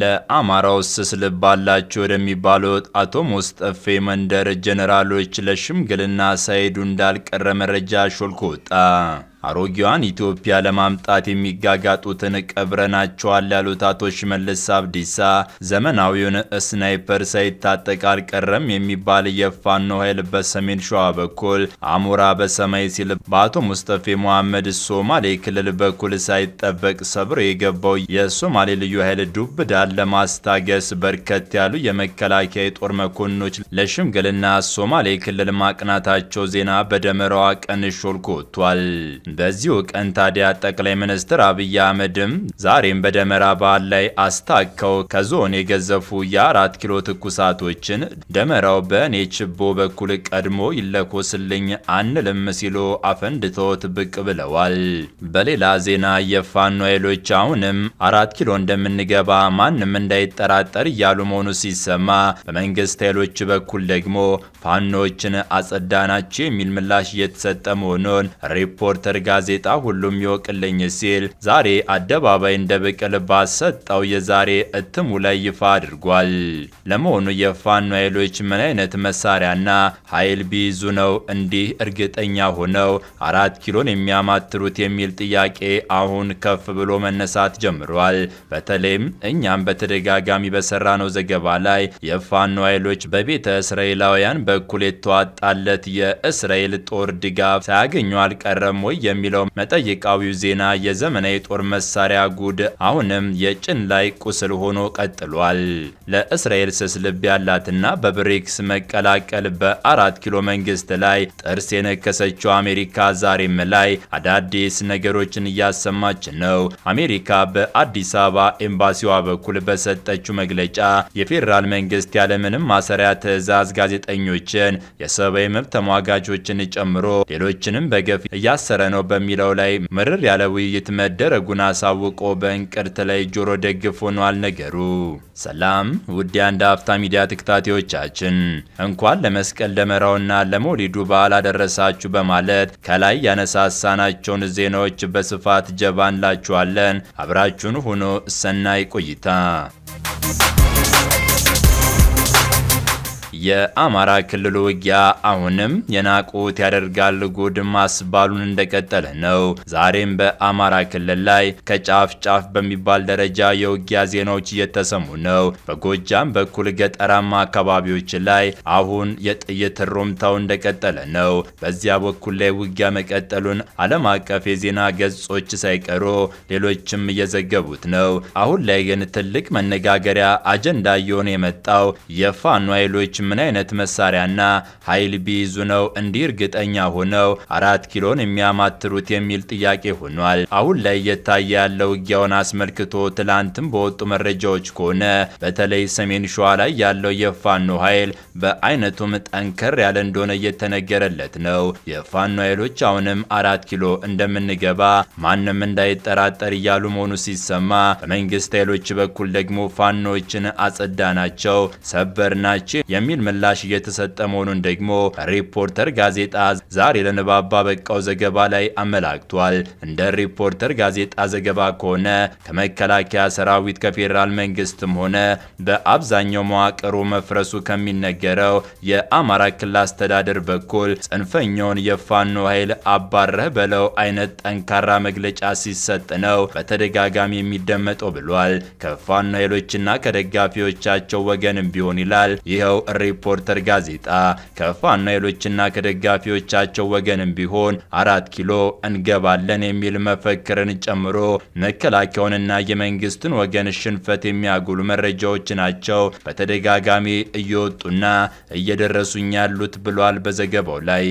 ለአማራው ስስ ልብ አላቸው ወደሚባሉት አቶ ሙስጠፌ መንደር ጀኔራሎች ለሽምግልና ሳይዱ እንዳልቀረ መረጃ ሾልኮ ወጣ። አሮጌዋን ኢትዮጵያ ለማምጣት የሚጋጋጡትን ቀብረናቸዋል ያሉት አቶ ሽመልስ አብዲሳ ዘመናዊውን ስናይፐር ሳይታጠቅ አልቀረም የሚባል የፋኖ ኃይል በሰሜን ሸዋ በኩል አሞራ በሰማይ ሲል በአቶ ሙስጠፌ መሐመድ ሶማሌ ክልል በኩል ሳይጠበቅ ሰብሮ የገባው የሶማሌ ልዩ ኃይል ዱብ ዳን ለማስታገስ በርከት ያሉ የመከላከያ የጦር መኮንኖች ለሽምግልና ሶማሌ ክልል ማቅናታቸው ዜና በደመራዋ ቀን ሾልኮ ወጥቷል። በዚሁ ቀን ታዲያ ጠቅላይ ሚኒስትር አብይ አህመድም ዛሬም በደመራ በዓል ላይ አስታከው ከዞን የገዘፉ የአራት ኪሎ ትኩሳቶችን ደመራው በእኔ ችቦ በኩል ቀድሞ ይለኮስልኝ አንልም ሲሉ አፈንድተውት ብቅ ብለዋል። በሌላ ዜና የፋኖ ኃይሎች አሁንም አራት ኪሎ እንደምንገባ ማንም እንዳይጠራጠር እያሉ መሆኑ ሲሰማ፣ በመንግስት ኃይሎች በኩል ደግሞ ፋኖዎችን አጸዳናቸው የሚል ምላሽ እየተሰጠ መሆኑን ሪፖርተር ጋዜጣ ሁሉም ይወቅልኝ ሲል ዛሬ አደባባይ እንደ ብቅል ባሰጠው የዛሬ እትሙ ላይ ይፋ አድርጓል። ለመሆኑ የፋኖ ኃይሎች ምን አይነት መሳሪያና ኃይል ቢይዙ ነው እንዲህ እርግጠኛ ሆነው አራት ኪሎን የሚያማትሩት የሚል ጥያቄ አሁን ከፍ ብሎ መነሳት ጀምሯል። በተለይም እኛም በተደጋጋሚ በሰራነው ዘገባ ላይ የፋኖ ኃይሎች በቤተ እስራኤላውያን በኩል የተዋጣለት የእስራኤል ጦር ድጋፍ ሳያገኙ አልቀረም ወይ የሚለው መጠይቃዊው ዜና የዘመናዊ ጦር መሳሪያ ጉድ አሁንም የጭን ላይ ቁስል ሆኖ ቀጥሏል። ለእስራኤል ስስ ልብ ያላትና በብሪክስ መቀላቀል በአራት ኪሎ መንግስት ላይ ጥርስ የነከሰችው አሜሪካ ዛሬም ላይ አዳዲስ ነገሮችን እያሰማች ነው። አሜሪካ በአዲስ አበባ ኤምባሲዋ በኩል በሰጠችው መግለጫ የፌዴራል መንግስት ያለምንም ማሰሪያ ትዕዛዝ ጋዜጠኞችን፣ የሰብአዊ መብት ተሟጋቾችን ጨምሮ ሌሎችንም በገፍ እያሰረ ነው ነው በሚለው ላይ ምርር ያለ ውይይት መደረጉን አሳውቆ በእንቅርት ላይ ጆሮ ደግፎ ነው ነገሩ። ሰላም ውድ የአንድ አፍታ ሚዲያ ተከታታዮቻችን እንኳን ለመስቀል ደመራውና ለመውሊዱ በዓል አደረሳችሁ በማለት ከላይ ያነሳሳናቸውን ዜናዎች በስፋት ጀባ እንላችኋለን። አብራችሁን ሁኖ ሰናይ ቆይታ የአማራ ክልል ውጊያ አሁንም የናቁት ያደርጋል ጉድ ማስባሉን እንደቀጠለ ነው። ዛሬም በአማራ ክልል ላይ ከጫፍ ጫፍ በሚባል ደረጃ የውጊያ ዜናዎች እየተሰሙ ነው። በጎጃም በኩል ገጠራማ አካባቢዎች ላይ አሁን የጥይት ሩምታው እንደቀጠለ ነው። በዚያ በኩል ላይ ውጊያ መቀጠሉን ዓለም አቀፍ የዜና ገጾች ሳይቀሩ ሌሎችም እየዘገቡት ነው። አሁን ላይ ግን ትልቅ መነጋገሪያ አጀንዳ እየሆነ የመጣው የፋኖ ኃይሎች ምን አይነት መሳሪያና ኃይል ቢይዙ ነው እንዲህ እርግጠኛ ሆነው አራት ኪሎን የሚያማትሩት የሚል ጥያቄ ሆኗል። አሁን ላይ እየታየ ያለው ውጊያውን አስመልክቶ ትላንትም በወጡ መረጃዎች ከሆነ በተለይ ሰሜን ሸዋ ላይ ያለው የፋኖ ኃይል በአይነቱም ጠንከር ያለ እንደሆነ እየተነገረለት ነው። የፋኖ ኃይሎች አሁንም አራት ኪሎ እንደምንገባ ማንም እንዳይጠራጠር እያሉ መሆኑ ሲሰማ፣ በመንግስት ኃይሎች በኩል ደግሞ ፋኖዎችን አጸዳ ናቸው፣ ሰበር ናቸው የሚል የሚል ምላሽ እየተሰጠ መሆኑን ደግሞ ሪፖርተር ጋዜጣ ዛሬ ለንባብ ባበቃው ዘገባ ላይ አመላክቷል። እንደ ሪፖርተር ጋዜጣ ዘገባ ከሆነ ከመከላከያ ሰራዊት ከፌዴራል መንግስትም ሆነ በአብዛኛው መዋቅሩ መፍረሱ ከሚነገረው የአማራ ክልል አስተዳደር በኩል ጽንፈኛውን የፋኖ ኃይል አባረህ በለው አይነት ጠንካራ መግለጫ ሲሰጥ ነው በተደጋጋሚ የሚደመጠው ብሏል። ከፋኖ ኃይሎችና ከደጋፊዎቻቸው ወገንም ቢሆን ይላል ይኸው ሪፖርተር ጋዜጣ ከፋኖ ኃይሎችና ከደጋፊዎቻቸው ወገንም ቢሆን አራት ኪሎ እንገባለን የሚል መፈክርን ጨምሮ መከላከያውንና የመንግስትን ወገን ሽንፈት የሚያጉሉ መረጃዎች ናቸው በተደጋጋሚ እየወጡና እየደረሱኝ ያሉት ብሏል። በዘገባው ላይ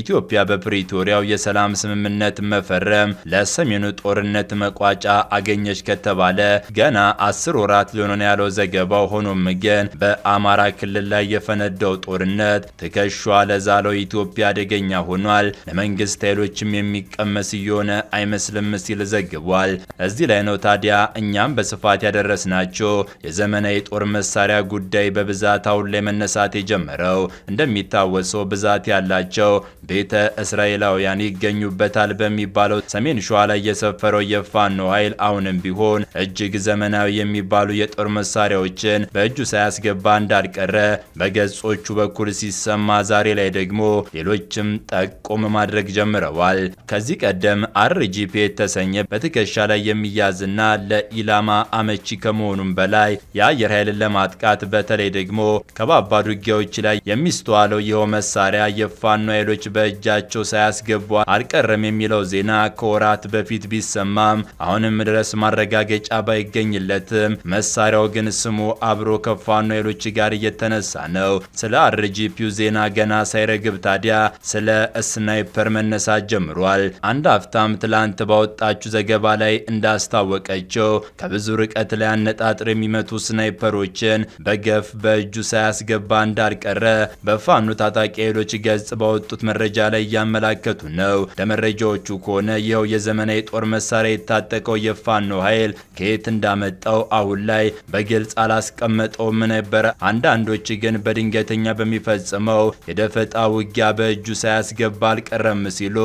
ኢትዮጵያ በፕሪቶሪያው የሰላም ስምምነት መፈረም ለሰሜኑ ጦርነት መቋጫ አገኘች ከተባለ ገና አስር ወራት ሊሆን ያለው ዘገባው ሆኖም ግን በአማራ ክልል ላይ የፈነደው ጦርነት ትከሿ ለዛለው ኢትዮጵያ አደገኛ ሆኗል፣ ለመንግስት ኃይሎችም የሚቀመስ እየሆነ አይመስልም ሲል ዘግቧል። እዚህ ላይ ነው ታዲያ እኛም በስፋት ያደረስናቸው የዘመናዊ ጦር መሳሪያ ጉዳይ በብዛት አሁን ላይ መነሳት የጀመረው። እንደሚታወሰው ብዛት ያላቸው ቤተ እስራኤላውያን ይገኙበታል በሚባለው ሰሜን ሸዋ ላይ የሰፈረው የፋኖ ኃይል አሁንም ቢሆን እጅግ ዘመናዊ የሚባሉ የጦር መሳሪያዎችን በእጁ ሳያስገባ እንዳልቀረ በገጾቹ በኩል ሲሰማ ዛሬ ላይ ደግሞ ሌሎችም ጠቆም ማድረግ ጀምረዋል። ከዚህ ቀደም አርጂፒ የተሰኘ በትከሻ ላይ የሚያዝና ለኢላማ አመቺ ከመሆኑም በላይ የአየር ኃይልን ለማጥቃት በተለይ ደግሞ ከባባድ ውጊያዎች ላይ የሚስተዋለው ይኸው መሳሪያ የፋኖ ኃይሎች በእጃቸው ሳያስገቡ አልቀረም የሚለው ዜና ከወራት በፊት ቢሰማም አሁንም ድረስ ማረጋገጫ ባይገኝለትም መሳሪያው ግን ስሙ አብሮ ከፋኖ ኃይሎች ጋር እየተነሳ ነው። ነው። ስለ አርጂፒው ዜና ገና ሳይረግብ ታዲያ ስለ ስናይፐር መነሳት ጀምሯል። አንድ አፍታም ትላንት ባወጣችሁ ዘገባ ላይ እንዳስታወቀችው ከብዙ ርቀት ላይ አነጣጥር የሚመቱ ስናይፐሮችን በገፍ በእጁ ሳያስገባ እንዳልቀረ በፋኖ ታጣቂ ኃይሎች ገጽ ባወጡት መረጃ ላይ እያመላከቱ ነው። ለመረጃዎቹ ከሆነ ይኸው የዘመናዊ ጦር መሳሪያ የታጠቀው የፋኖ ኃይል ከየት እንዳመጣው አሁን ላይ በግልጽ አላስቀመጠውም ነበረ። አንዳንዶች ግን በ በድንገተኛ በሚፈጽመው የደፈጣ ውጊያ በእጁ ሳያስገባ አልቀረም ሲሉ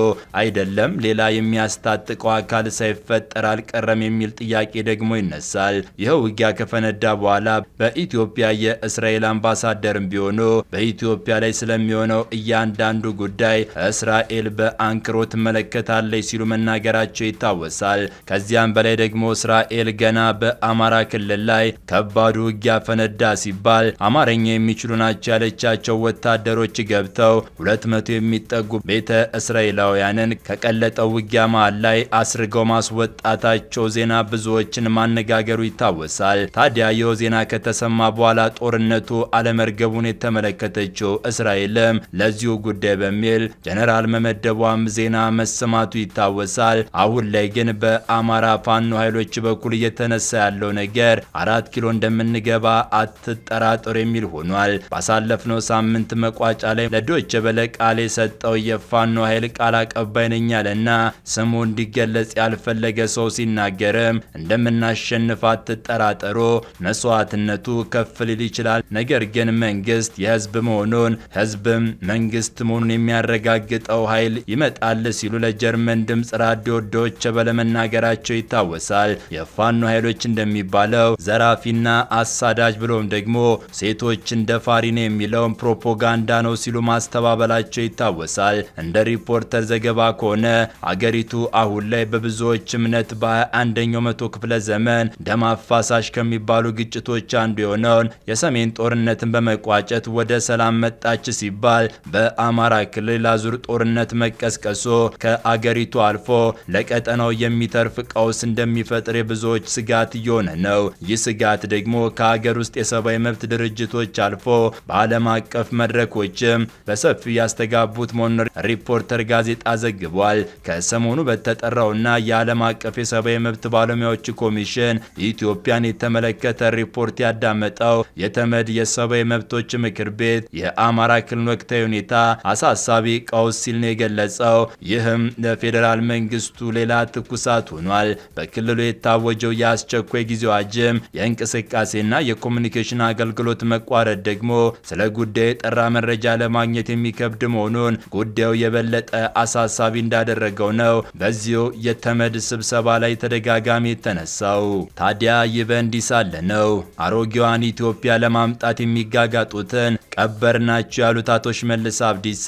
አይደለም ሌላ የሚያስታጥቀው አካል ሳይፈጠር አልቀረም የሚል ጥያቄ ደግሞ ይነሳል። ይህ ውጊያ ከፈነዳ በኋላ በኢትዮጵያ የእስራኤል አምባሳደርም ቢሆኑ በኢትዮጵያ ላይ ስለሚሆነው እያንዳንዱ ጉዳይ እስራኤል በአንክሮ ትመለከታለች ሲሉ መናገራቸው ይታወሳል። ከዚያም በላይ ደግሞ እስራኤል ገና በአማራ ክልል ላይ ከባዱ ውጊያ ፈነዳ ሲባል አማርኛ የሚችሉ የሚችሉ ናቸው ያለቻቸው ወታደሮች ገብተው 200 መቶ የሚጠጉ ቤተ እስራኤላውያንን ከቀለጠው ውጊያ መሃል ላይ አስርገው ማስወጣታቸው ዜና ብዙዎችን ማነጋገሩ ይታወሳል። ታዲያ ይህ ዜና ከተሰማ በኋላ ጦርነቱ አለመርገቡን የተመለከተችው እስራኤልም ለዚሁ ጉዳይ በሚል ጀነራል መመደቧም ዜና መሰማቱ ይታወሳል። አሁን ላይ ግን በአማራ ፋኖ ኃይሎች በኩል እየተነሳ ያለው ነገር አራት ኪሎ እንደምንገባ አትጠራጠሩ የሚል ሆኗል። ባሳለፍነው ሳምንት መቋጫ ላይ ለዶይቼ በለ ቃል የሰጠው የፋኖ ኃይል ቃል አቀባይ ነኝ ያለና ስሙ እንዲገለጽ ያልፈለገ ሰው ሲናገርም እንደምናሸንፋት አትጠራጠሩ፣ መስዋዕትነቱ ከፍ ሊል ይችላል፣ ነገር ግን መንግስት የህዝብ መሆኑን ህዝብም መንግስት መሆኑን የሚያረጋግጠው ኃይል ይመጣል ሲሉ ለጀርመን ድምፅ ራዲዮ ዶይቼ ቬለ መናገራቸው ይታወሳል። የፋኖ ኃይሎች እንደሚባለው ዘራፊና አሳዳጅ ብሎም ደግሞ ሴቶችን ደፍ አሳፋሪ ነው የሚለውን ፕሮፓጋንዳ ነው ሲሉ ማስተባበላቸው ይታወሳል። እንደ ሪፖርተር ዘገባ ከሆነ አገሪቱ አሁን ላይ በብዙዎች እምነት በ21ኛው መቶ ክፍለ ዘመን ደም አፋሳሽ ከሚባሉ ግጭቶች አንዱ የሆነውን የሰሜን ጦርነትን በመቋጨት ወደ ሰላም መጣች ሲባል በአማራ ክልል አዙር ጦርነት መቀስቀሱ ከአገሪቱ አልፎ ለቀጠናው የሚተርፍ ቀውስ እንደሚፈጥር የብዙዎች ስጋት እየሆነ ነው። ይህ ስጋት ደግሞ ከሀገር ውስጥ የሰብአዊ መብት ድርጅቶች አልፎ በዓለም አቀፍ መድረኮችም በሰፊው ያስተጋቡት መሆኑን ሪፖርተር ጋዜጣ ዘግቧል። ከሰሞኑ በተጠራውና የዓለም አቀፍ የሰብአዊ መብት ባለሙያዎች ኮሚሽን ኢትዮጵያን የተመለከተ ሪፖርት ያዳመጠው የተመድ የሰብአዊ መብቶች ምክር ቤት የአማራ ክልል ወቅታዊ ሁኔታ አሳሳቢ ቀውስ ሲል ነው የገለጸው። ይህም ለፌዴራል መንግስቱ ሌላ ትኩሳት ሆኗል። በክልሉ የታወጀው የአስቸኳይ ጊዜ አዋጅም የእንቅስቃሴና የኮሚኒኬሽን አገልግሎት መቋረጥ ደግሞ ደግሞ ስለ ጉዳዩ የጠራ መረጃ ለማግኘት የሚከብድ መሆኑን ጉዳዩ የበለጠ አሳሳቢ እንዳደረገው ነው በዚሁ የተመድ ስብሰባ ላይ ተደጋጋሚ የተነሳው። ታዲያ ይህ በእንዲህ ሳለ ነው አሮጌዋን ኢትዮጵያ ለማምጣት የሚጋጋጡትን ቀበርናቸው ያሉት አቶ ሽመልስ አብዲሳ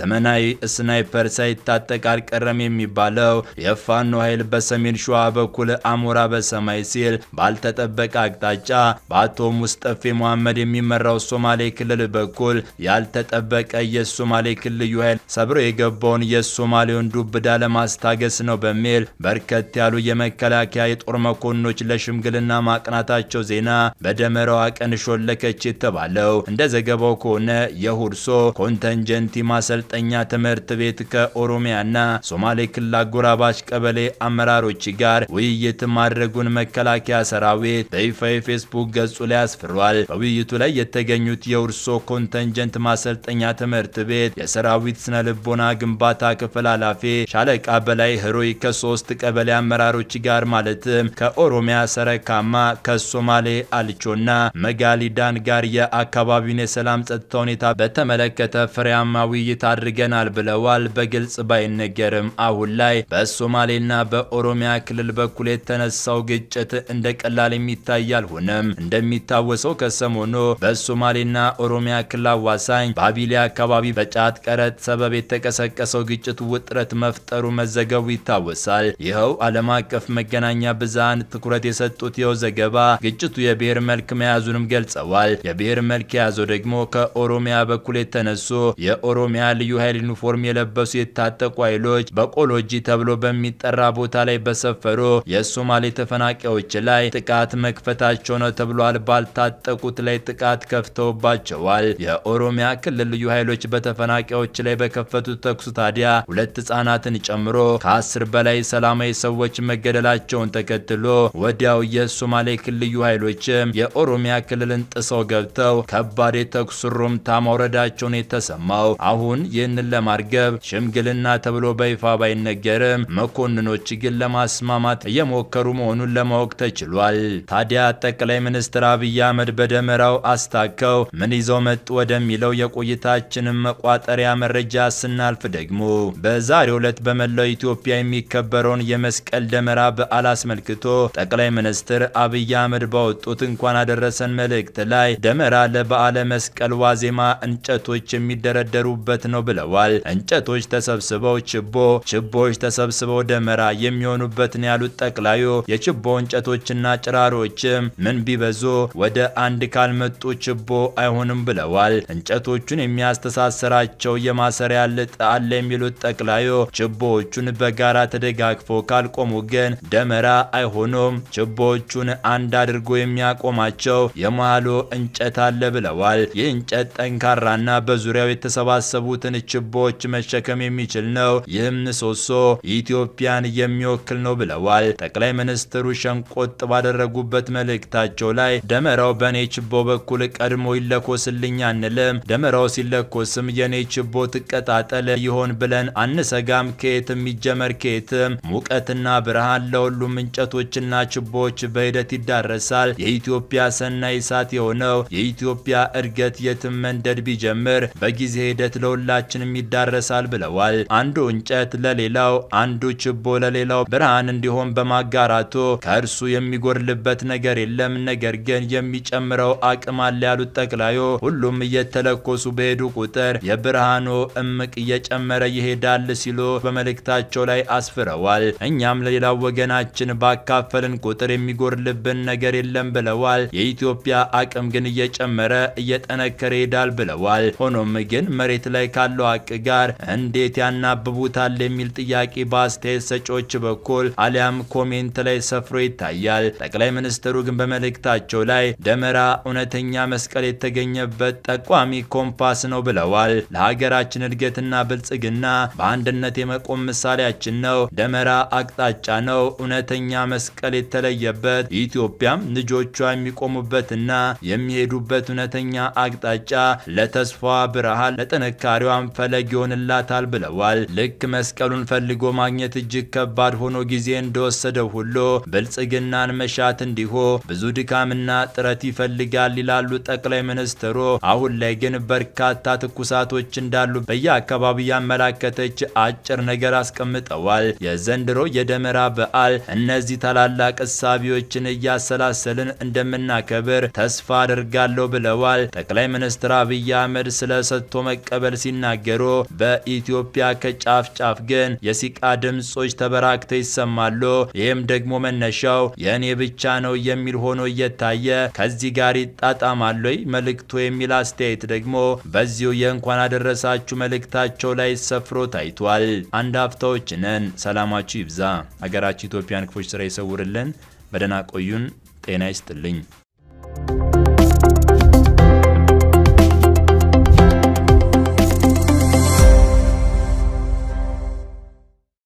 ዘመናዊ ስናይፐር ሳይታጠቅ አልቀረም የሚባለው የፋኖ ኃይል በሰሜን ሸዋ በኩል አሞራ በሰማይ ሲል ባልተጠበቀ አቅጣጫ በአቶ ሙስጠፌ መሐመድ የሚመራው በሶማሌ ክልል በኩል ያልተጠበቀ የሶማሌ ክልል ልዩ ኃይል ሰብሮ የገባውን የሶማሌውን ዱብዳ ለማስታገስ ነው በሚል በርከት ያሉ የመከላከያ የጦር መኮንኖች ለሽምግልና ማቅናታቸው ዜና በደመራዋ ቀን ሾለከች የተባለው እንደ ዘገባው ከሆነ የሁርሶ ኮንተንጀንቲ ማሰልጠኛ ትምህርት ቤት ከኦሮሚያና ሶማሌ ክልል አጎራባች ቀበሌ አመራሮች ጋር ውይይት ማድረጉን መከላከያ ሰራዊት በይፋ የፌስቡክ ገጹ ላይ አስፍሯል። በውይይቱ ላይ የተገኙ በሚገኙት የውርሶ ኮንተንጀንት ማሰልጠኛ ትምህርት ቤት የሰራዊት ስነ ልቦና ግንባታ ክፍል ኃላፊ ሻለቃ በላይ ህሩይ ከሶስት ቀበሌ አመራሮች ጋር ማለትም ከኦሮሚያ ሰረካማ፣ ከሶማሌ አልቾና መጋሊዳን ጋር የአካባቢውን የሰላም ጸጥታ ሁኔታ በተመለከተ ፍሬያማ ውይይት አድርገናል ብለዋል። በግልጽ ባይነገርም አሁን ላይ በሶማሌና በኦሮሚያ ክልል በኩል የተነሳው ግጭት እንደ ቀላል የሚታይ አልሆነም። እንደሚታወሰው ከሰሞኑ በሶማሌ በሶማሌና ኦሮሚያ ክልል አዋሳኝ በአቢሌ አካባቢ በጫት ቀረጥ ሰበብ የተቀሰቀሰው ግጭት ውጥረት መፍጠሩ መዘገቡ ይታወሳል። ይኸው ዓለም አቀፍ መገናኛ ብዛን ትኩረት የሰጡት ይኸው ዘገባ ግጭቱ የብሔር መልክ መያዙንም ገልጸዋል። የብሔር መልክ የያዘው ደግሞ ከኦሮሚያ በኩል የተነሱ የኦሮሚያ ልዩ ኃይል ዩኒፎርም የለበሱ የታጠቁ ኃይሎች በቆሎጂ ተብሎ በሚጠራ ቦታ ላይ በሰፈሩ የሶማሌ ተፈናቃዮች ላይ ጥቃት መክፈታቸው ነው ተብሏል። ባልታጠቁት ላይ ጥቃት ከፍተው ተከፍተውባቸዋል። የኦሮሚያ ክልል ልዩ ኃይሎች በተፈናቃዮች ላይ በከፈቱት ተኩስ ታዲያ ሁለት ህጻናትን ጨምሮ ከአስር በላይ ሰላማዊ ሰዎች መገደላቸውን ተከትሎ ወዲያው የሶማሌ ክልል ልዩ ኃይሎችም የኦሮሚያ ክልልን ጥሰው ገብተው ከባድ የተኩስ ሩምታ ማውረዳቸውን የተሰማው አሁን ይህንን ለማርገብ ሽምግልና ተብሎ በይፋ ባይነገርም መኮንኖች ግን ለማስማማት እየሞከሩ መሆኑን ለማወቅ ተችሏል። ታዲያ ጠቅላይ ሚኒስትር አብይ አህመድ በደመራው አስታከ ተመልከው ምን ይዞ መጡ ወደሚለው የቆይታችንን መቋጠሪያ መረጃ ስናልፍ ደግሞ በዛሬው ዕለት በመላው ኢትዮጵያ የሚከበረውን የመስቀል ደመራ በዓል አስመልክቶ ጠቅላይ ሚኒስትር አብይ አህመድ ባወጡት እንኳን አደረሰን መልእክት ላይ ደመራ ለበዓለ መስቀል ዋዜማ እንጨቶች የሚደረደሩበት ነው ብለዋል። እንጨቶች ተሰብስበው ችቦ፣ ችቦዎች ተሰብስበው ደመራ የሚሆኑበት ነው ያሉት ጠቅላዩ የችቦ እንጨቶችና ጭራሮችም ምን ቢበዙ ወደ አንድ ካልመጡ ችቦ አይሆንም ብለዋል። እንጨቶቹን የሚያስተሳስራቸው የማሰሪያ ልጥ አለ የሚሉት ጠቅላዩ ችቦዎቹን በጋራ ተደጋግፈው ካልቆሙ ግን ደመራ አይሆኑም። ችቦዎቹን አንድ አድርጎ የሚያቆማቸው የመሃሉ እንጨት አለ ብለዋል። ይህ እንጨት ጠንካራና በዙሪያው የተሰባሰቡትን ችቦዎች መሸከም የሚችል ነው። ይህም ምሰሶ ኢትዮጵያን የሚወክል ነው ብለዋል። ጠቅላይ ሚኒስትሩ ሸንቆጥ ባደረጉበት መልእክታቸው ላይ ደመራው በእኔ ችቦ በኩል ቀድሞ ደግሞ ይለኮስልኝ አንልም። ደመራው ሲለኮስም የኔ ችቦ ትቀጣጠል ይሆን ብለን አንሰጋም። ከየትም ይጀመር ከየትም ሙቀትና ብርሃን ለሁሉም እንጨቶችና ችቦዎች በሂደት ይዳረሳል። የኢትዮጵያ ሰናይ እሳት የሆነው የኢትዮጵያ እድገት የትም መንደድ ቢጀምር በጊዜ ሂደት ለሁላችንም ይዳረሳል ብለዋል። አንዱ እንጨት ለሌላው፣ አንዱ ችቦ ለሌላው ብርሃን እንዲሆን በማጋራቱ ከእርሱ የሚጎድልበት ነገር የለም። ነገር ግን የሚጨምረው አቅም አለ ያሉት ጠቅላዮ ሁሉም እየተለኮሱ በሄዱ ቁጥር የብርሃኑ እምቅ እየጨመረ ይሄዳል ሲሉ በመልእክታቸው ላይ አስፍረዋል። እኛም ለሌላው ወገናችን ባካፈልን ቁጥር የሚጎርልብን ነገር የለም ብለዋል። የኢትዮጵያ አቅም ግን እየጨመረ እየጠነከረ ይሄዳል ብለዋል። ሆኖም ግን መሬት ላይ ካለው ሀቅ ጋር እንዴት ያናብቡታል የሚል ጥያቄ በአስተያየት ሰጪዎች በኩል አሊያም ኮሜንት ላይ ሰፍሮ ይታያል። ጠቅላይ ሚኒስትሩ ግን በመልእክታቸው ላይ ደመራ እውነተኛ መስቀል ቃል የተገኘበት ጠቋሚ ኮምፓስ ነው ብለዋል። ለሀገራችን እድገትና ብልጽግና በአንድነት የመቆም ምሳሌያችን ነው። ደመራ አቅጣጫ ነው። እውነተኛ መስቀል የተለየበት ኢትዮጵያም ልጆቿ የሚቆሙበትና የሚሄዱበት እውነተኛ አቅጣጫ ለተስፋ ብርሃን ለጥንካሬዋን ፈለግ ይሆንላታል ብለዋል። ልክ መስቀሉን ፈልጎ ማግኘት እጅግ ከባድ ሆኖ ጊዜ እንደወሰደው ሁሉ ብልጽግናን መሻት እንዲሁ ብዙ ድካምና ጥረት ይፈልጋል ይላሉ ጠቅላይ ጠቅላይ ሚኒስትሩ አሁን ላይ ግን በርካታ ትኩሳቶች እንዳሉ በየአካባቢ ያመላከተች አጭር ነገር አስቀምጠዋል። የዘንድሮ የደመራ በዓል እነዚህ ታላላቅ እሳቢዎችን እያሰላሰልን እንደምናከብር ተስፋ አድርጋለሁ ብለዋል። ጠቅላይ ሚኒስትር አብይ አህመድ ስለ ሰጥቶ መቀበል ሲናገሩ በኢትዮጵያ ከጫፍ ጫፍ ግን የሲቃ ድምጾች ተበራክተው ይሰማሉ። ይህም ደግሞ መነሻው የእኔ ብቻ ነው የሚል ሆኖ እየታየ ከዚህ ጋር ይጣጣማሉ መልእክቱ የሚል አስተያየት ደግሞ በዚሁ የእንኳን አደረሳችሁ መልእክታቸው ላይ ሰፍሮ ታይቷል። አንድ ሀፍታዎች ነን። ሰላማችሁ ይብዛ። ሀገራችን ኢትዮጵያን ክፎች ስራ ይሰውርልን። በደህና ቆዩን። ጤና ይስጥልኝ።